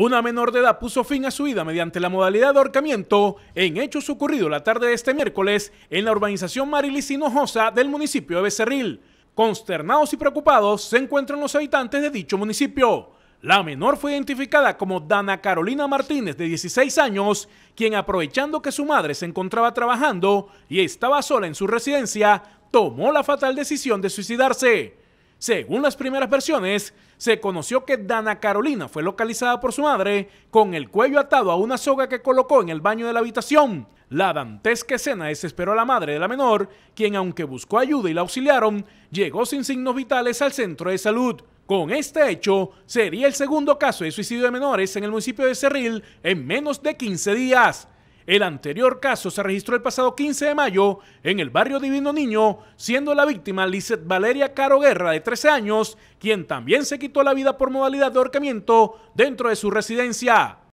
Una menor de edad puso fin a su vida mediante la modalidad de ahorcamiento en hechos ocurridos la tarde de este miércoles en la urbanización Marilis Hinojosa del municipio de Becerril. Consternados y preocupados se encuentran los habitantes de dicho municipio. La menor fue identificada como Dana Carolina Martínez, de 16 años, quien aprovechando que su madre se encontraba trabajando y estaba sola en su residencia, tomó la fatal decisión de suicidarse. Según las primeras versiones, se conoció que Dana Carolina fue localizada por su madre con el cuello atado a una soga que colocó en el baño de la habitación. La dantesca escena desesperó a la madre de la menor, quien aunque buscó ayuda y la auxiliaron, llegó sin signos vitales al centro de salud. Con este hecho, sería el segundo caso de suicidio de menores en el municipio de Cerril en menos de 15 días. El anterior caso se registró el pasado 15 de mayo en el barrio Divino Niño, siendo la víctima Lizeth Valeria Caro Guerra, de 13 años, quien también se quitó la vida por modalidad de ahorcamiento dentro de su residencia.